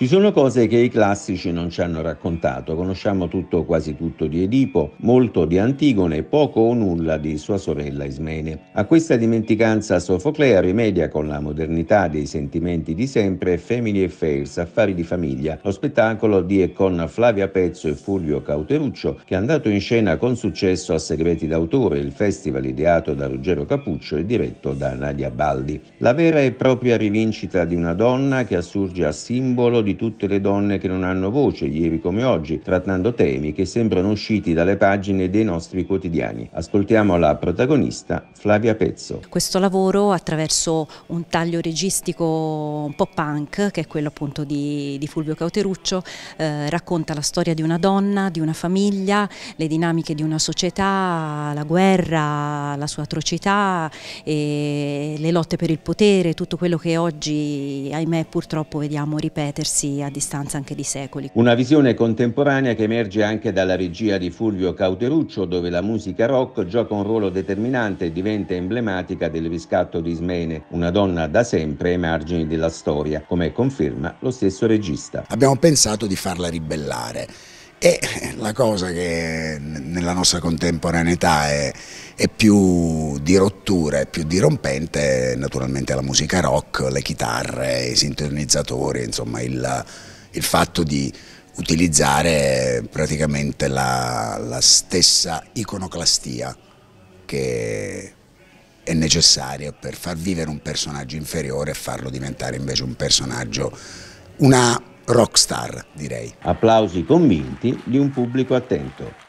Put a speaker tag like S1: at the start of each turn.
S1: Ci sono cose che i classici non ci hanno raccontato, conosciamo tutto o quasi tutto di Edipo, molto di Antigone e poco o nulla di sua sorella Ismene. A questa dimenticanza Sofoclea rimedia con la modernità dei sentimenti di sempre Family Affairs, affari di famiglia, lo spettacolo di e con Flavia Pezzo e Fulvio Cauteruccio che è andato in scena con successo a Segreti d'autore, il festival ideato da Ruggero Capuccio e diretto da Nadia Baldi. La vera e propria rivincita di una donna che assurge a simbolo di di tutte le donne che non hanno voce, ieri come oggi, trattando temi che sembrano usciti dalle pagine dei nostri quotidiani. Ascoltiamo la protagonista Flavia Pezzo.
S2: Questo lavoro attraverso un taglio registico un po' punk, che è quello appunto di, di Fulvio Cauteruccio, eh, racconta la storia di una donna, di una famiglia, le dinamiche di una società, la guerra, la sua atrocità, le lotte per il potere, tutto quello che oggi, ahimè, purtroppo vediamo ripetersi riprendersi a distanza anche di secoli.
S1: Una visione contemporanea che emerge anche dalla regia di Fulvio Cauteruccio, dove la musica rock gioca un ruolo determinante e diventa emblematica del riscatto di Ismene, una donna da sempre ai margini della storia, come conferma lo stesso regista.
S3: Abbiamo pensato di farla ribellare. E eh, la cosa che nella nostra contemporaneità è, è, più di rottura, è più dirompente, naturalmente la musica rock, le chitarre, i sintonizzatori, insomma il, il fatto di utilizzare praticamente la, la stessa iconoclastia che è necessaria per far vivere un personaggio inferiore e farlo diventare invece un personaggio, una rockstar, direi.
S1: Applausi convinti di un pubblico attento.